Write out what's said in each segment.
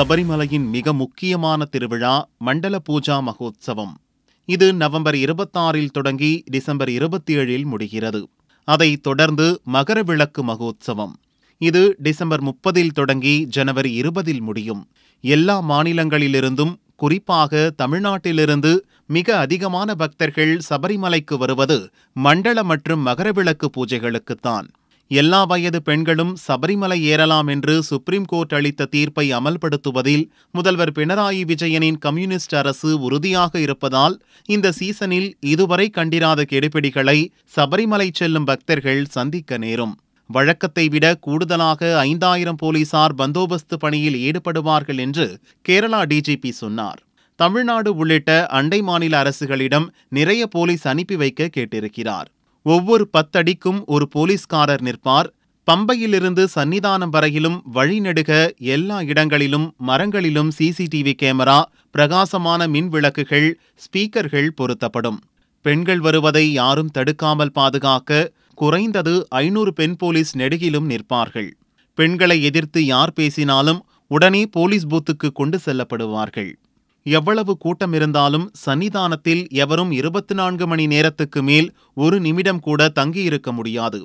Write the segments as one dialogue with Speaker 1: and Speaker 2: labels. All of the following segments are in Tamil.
Speaker 1: சபரிமலையின் மிக முக்கியமான திருவிழா மண்டல பூஜா மகோத்சவம் இது நவம்பர் இருபத்தாறில் தொடங்கி டிசம்பர் இருபத்தி ஏழில் முடிகிறது அதைத் தொடர்ந்து மகர விளக்கு மகோத்சவம் இது டிசம்பர் முப்பதில் தொடங்கி ஜனவரி இருபதில் முடியும் எல்லா மாநிலங்களிலிருந்தும் குறிப்பாக தமிழ்நாட்டிலிருந்து மிக அதிகமான பக்தர்கள் சபரிமலைக்கு வருவது மண்டல மற்றும் மகரவிளக்கு பூஜைகளுக்குத்தான் எல்லா வயது பெண்களும் சபரிமலை ஏறலாம் என்று சுப்ரீம் கோர்ட் அளித்த தீர்ப்பை அமல்படுத்துவதில் முதல்வர் பினராயி விஜயனின் கம்யூனிஸ்ட் அரசு உறுதியாக இருப்பதால் இந்த சீசனில் இதுவரை கண்டிராத கெடுபிடிகளை சபரிமலை செல்லும் பக்தர்கள் சந்திக்க நேரும் வழக்கத்தை விட கூடுதலாக ஐந்தாயிரம் போலீசார் பந்தோபஸ்து பணியில் ஈடுபடுவார்கள் என்று கேரளா டிஜிபி சொன்னார் தமிழ்நாடு உள்ளிட்ட அண்டை மாநில அரசுகளிடம் நிறைய போலீஸ் அனுப்பி வைக்க கேட்டிருக்கிறார் ஒவ்வொரு பத்தடிக்கும் ஒரு போலீஸ்காரர் நிற்பார் பம்பையிலிருந்து சன்னிதானம் வரையிலும் வழிநெடுக எல்லா இடங்களிலும் மரங்களிலும் சிசிடிவி கேமரா பிரகாசமான மின்விளக்குகள் ஸ்பீக்கர்கள் பொருத்தப்படும் பெண்கள் வருவதை யாரும் தடுக்காமல் பாதுகாக்க குறைந்தது ஐநூறு பெண் போலீஸ் நெடுகிலும் நிற்பார்கள் பெண்களை எதிர்த்து யார் பேசினாலும் உடனே போலீஸ் பூத்துக்கு கொண்டு செல்லப்படுவார்கள் எவ்வளவு கூட்டம் இருந்தாலும் சன்னிதானத்தில் எவரும் இருபத்தி நான்கு மணி நேரத்துக்கு மேல் ஒரு நிமிடம் கூட தங்கியிருக்க முடியாது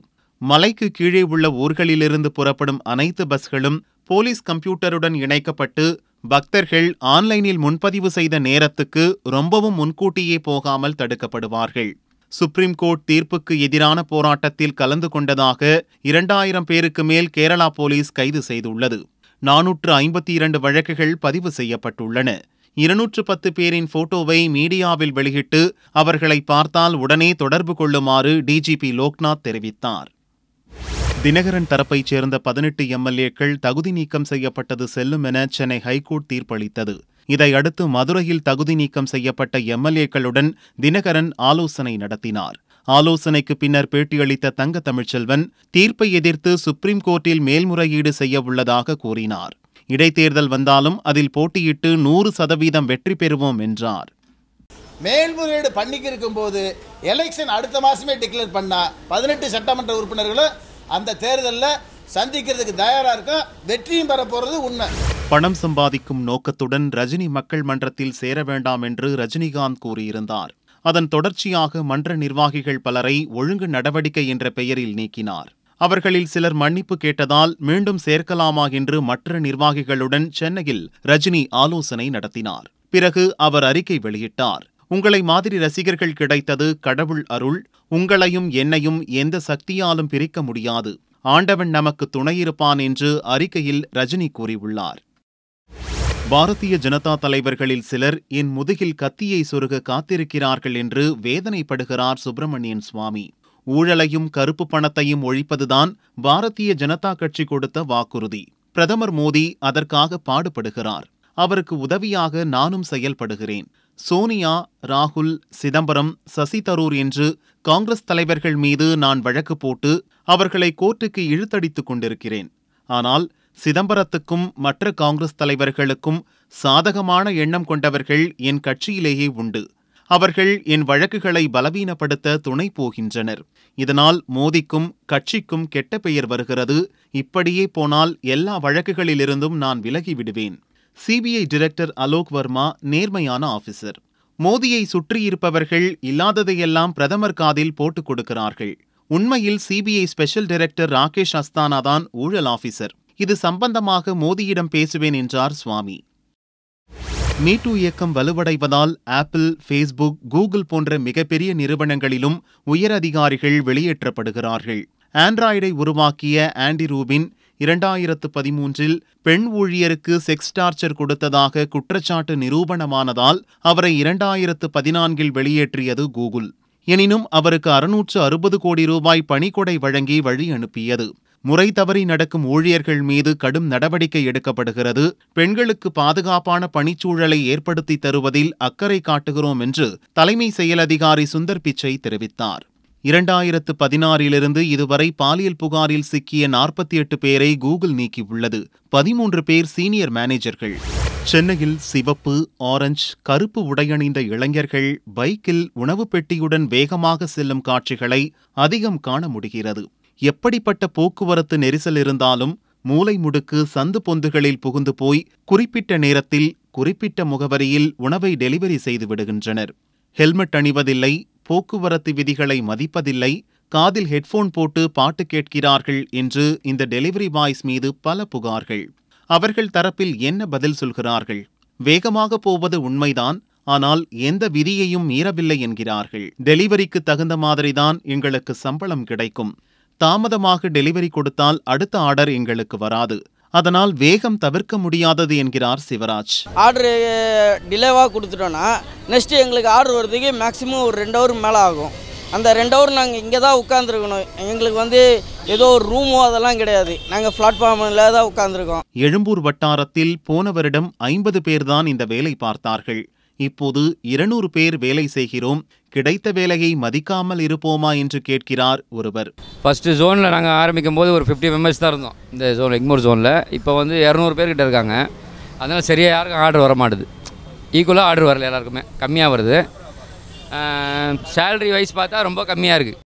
Speaker 1: மலைக்கு கீழே உள்ள ஊர்களிலிருந்து புறப்படும் அனைத்து பஸ்களும் போலீஸ் கம்ப்யூட்டருடன் இணைக்கப்பட்டு பக்தர்கள் ஆன்லைனில் முன்பதிவு செய்த நேரத்துக்கு ரொம்பவும் முன்கூட்டியே போகாமல் தடுக்கப்படுவார்கள் சுப்ரீம் கோர்ட் தீர்ப்புக்கு எதிரான போராட்டத்தில் கலந்து கொண்டதாக இரண்டாயிரம் பேருக்கு மேல் கேரளா போலீஸ் கைது செய்துள்ளது நானூற்று ஐம்பத்தி இரண்டு வழக்குகள் பதிவு செய்யப்பட்டுள்ளன இருநூற்று பத்து பேரின் போட்டோவை மீடியாவில் வெளியிட்டு அவர்களை பார்த்தால் உடனே தொடர்பு கொள்ளுமாறு டிஜிபி லோக்நாத் தெரிவித்தார் தினகரன் தரப்பைச் சேர்ந்த பதினெட்டு எம்எல்ஏக்கள் தகுதி நீக்கம் செய்யப்பட்டது செல்லும் என சென்னை ஹைகோர்ட் தீர்ப்பளித்தது இதையடுத்து மதுரையில் தகுதி நீக்கம் செய்யப்பட்ட எம்எல்ஏக்களுடன் தினகரன் ஆலோசனை நடத்தினார் ஆலோசனைக்கு பின்னர் பேட்டியளித்த தங்க தமிழ்ச்செல்வன் தீர்ப்பை எதிர்த்து சுப்ரீம் கோர்ட்டில் மேல்முறையீடு செய்யவுள்ளதாக கூறினார் இடைத்தேர்தல் வந்தாலும் அதில் போட்டியிட்டு நூறு சதவீதம் வெற்றி பெறுவோம் என்றார் மேல்முறையீடு பண்ணிக்கு போது எலெக்ஷன் அடுத்த மாதமே டிக்ளேர் பண்ணால் பதினெட்டு சட்டமன்ற உறுப்பினர்களும் அந்த தேர்தலில் சந்திக்கிறதுக்கு தயாராக இருக்கும் வெற்றியும் பெற போகிறது உண்மை பணம் சம்பாதிக்கும் நோக்கத்துடன் ரஜினி மக்கள் மன்றத்தில் சேர வேண்டாம் என்று ரஜினிகாந்த் கூறியிருந்தார் அதன் தொடர்ச்சியாக மன்ற நிர்வாகிகள் பலரை ஒழுங்கு நடவடிக்கை என்ற பெயரில் நீக்கினார் அவர்களில் சிலர் மன்னிப்பு கேட்டதால் மீண்டும் சேர்க்கலாமா என்று மற்ற நிர்வாகிகளுடன் சென்னையில் ரஜினி ஆலோசனை நடத்தினார் பிறகு அவர் அறிக்கை வெளியிட்டார் உங்களை மாதிரி ரசிகர்கள் கிடைத்தது கடவுள் அருள் உங்களையும் என்னையும் எந்த சக்தியாலும் பிரிக்க முடியாது ஆண்டவன் நமக்கு துணையிருப்பான் என்று அறிக்கையில் ரஜினி கூறியுள்ளார் பாரதிய ஜனதா தலைவர்களில் சிலர் என் முதுகில் கத்தியை சொருக காத்திருக்கிறார்கள் என்று வேதனைப்படுகிறார் சுப்பிரமணியன் சுவாமி ஊழலையும் கருப்பு பணத்தையும் ஒழிப்பதுதான் பாரதிய ஜனதா கட்சி கொடுத்த வாக்குறுதி பிரதமர் மோடி அதற்காக பாடுபடுகிறார் அவருக்கு உதவியாக நானும் செயல்படுகிறேன் சோனியா ராகுல் சிதம்பரம் சசி தரூர் என்று காங்கிரஸ் தலைவர்கள் மீது நான் வழக்கு போட்டு அவர்களை கோர்ட்டுக்கு இழுத்தடித்துக் கொண்டிருக்கிறேன் ஆனால் சிதம்பரத்துக்கும் மற்ற காங்கிரஸ் தலைவர்களுக்கும் சாதகமான எண்ணம் கொண்டவர்கள் என் கட்சியிலேயே உண்டு அவர்கள் என் வழக்குகளை பலவீனப்படுத்த துணை போகின்றனர் இதனால் மோதிக்கும் கட்சிக்கும் கெட்ட பெயர் வருகிறது இப்படியே போனால் எல்லா வழக்குகளிலிருந்தும் நான் விலகிவிடுவேன் சிபிஐ டிரெக்டர் அலோக் வர்மா நேர்மையான ஆபீசர் மோதியை சுற்றியிருப்பவர்கள் இல்லாததையெல்லாம் பிரதமர் காதில் போட்டுக் கொடுக்கிறார்கள் உண்மையில் CBI special director Rakesh Asthana தான் ஊழல் ஆபீசர் இது சம்பந்தமாக மோதியிடம் பேசுவேன் என்றார் சுவாமி மீ டூ இயக்கம் வலுவடைவதால் ஆப்பிள் ஃபேஸ்புக் கூகுள் போன்ற மிகப்பெரிய நிறுவனங்களிலும் உயர் அதிகாரிகள் வெளியேற்றப்படுகிறார்கள் ஆண்ட்ராய்டை உருவாக்கிய ஆண்டி ரூபின் இரண்டாயிரத்து பதிமூன்றில் பெண் ஊழியருக்கு செக்ஸ் டார்ச்சர் கொடுத்ததாக குற்றச்சாட்டு நிரூபணமானதால் அவரை இரண்டாயிரத்து பதினான்கில் வெளியேற்றியது கூகுள் எனினும் அவருக்கு அறுநூற்று அறுபது கோடி ரூபாய் பணிக்கொடை வழங்கி வழி அனுப்பியது முறை தவறி நடக்கும் ஊழியர்கள் மீது கடும் நடவடிக்கை எடுக்கப்படுகிறது பெண்களுக்கு பாதுகாப்பான பணிச்சூழலை ஏற்படுத்தி தருவதில் அக்கறை காட்டுகிறோம் என்று தலைமை செயல் அதிகாரி சுந்தர் பிச்சை தெரிவித்தார் இரண்டாயிரத்து பதினாறிலிருந்து இதுவரை பாலியல் புகாரில் சிக்கிய நாற்பத்தி எட்டு பேரை கூகுள் நீக்கியுள்ளது பதிமூன்று பேர் சீனியர் மேனேஜர்கள் சென்னையில் சிவப்பு ஆரஞ்சு கருப்பு உடையணிந்த இளைஞர்கள் பைக்கில் உணவு பெட்டியுடன் வேகமாக செல்லும் காட்சிகளை அதிகம் காண முடிகிறது எப்படிப்பட்ட போக்குவரத்து நெரிசல் இருந்தாலும் மூலை முடுக்கு சந்து பொந்துகளில் புகுந்து போய் குறிப்பிட்ட நேரத்தில் குறிப்பிட்ட முகவரியில் உணவை டெலிவரி செய்து விடுகின்றனர் ஹெல்மெட் அணிவதில்லை போக்குவரத்து விதிகளை மதிப்பதில்லை காதில் ஹெட்ஃபோன் போட்டு பாட்டு கேட்கிறார்கள் என்று இந்த டெலிவரி பாய்ஸ் மீது பல புகார்கள் அவர்கள் தரப்பில் என்ன பதில் சொல்கிறார்கள் வேகமாக போவது உண்மைதான் ஆனால் எந்த விதியையும் மீறவில்லை என்கிறார்கள் டெலிவரிக்கு தகுந்த மாதிரிதான் எங்களுக்கு சம்பளம் கிடைக்கும் தாமதமாக டெலிவரி கொடுத்தால் அடுத்த ஆர்டர் எங்களுக்கு வராது அதனால் வேகம் தவிர்க்க முடியாதது என்கிறார் சிவராஜ் ஆர்டர் டிலேவாக கொடுத்துட்டோன்னா நெக்ஸ்ட்டு எங்களுக்கு ஆர்டர் வர்றதுக்கு மேக்ஸிமம் ஒரு ரெண்டு ஹவர் மேலே ஆகும் அந்த ரெண்டு ஹவர் நாங்கள் இங்கே தான் உட்காந்துருக்கணும் எங்களுக்கு வந்து ஏதோ ஒரு ரூமோ அதெல்லாம் கிடையாது நாங்கள் பிளாட்ஃபார்மில் தான் உட்காந்துருக்கோம் எழும்பூர் வட்டாரத்தில் போன வருடம் ஐம்பது பேர் தான் இந்த வேலை பார்த்தார்கள் இப்போது இருநூறு பேர் வேலை செய்கிறோம் கிடைத்த வேலையை மதிக்காமல் இருப்போமா என்று கேட்கிறார் ஒருவர் ஃபர்ஸ்ட் ஜோனில் நாங்கள் ஆரம்பிக்கும் போது ஒரு ஃபிஃப்டி மெம்பர்ஸ் தான் இருந்தோம் இந்த ஜோன் எக்மூர் ஜோனில் இப்போ வந்து இரநூறு பேர்கிட்ட இருக்காங்க அதனால் சரியாக யாருக்கும் ஆர்டர் வர மாட்டேது ஈக்குவலாக ஆர்டர் வரல எல்லாருக்குமே கம்மியாக வருது சேலரி வைஸ் பார்த்தா ரொம்ப கம்மியாக இருக்குது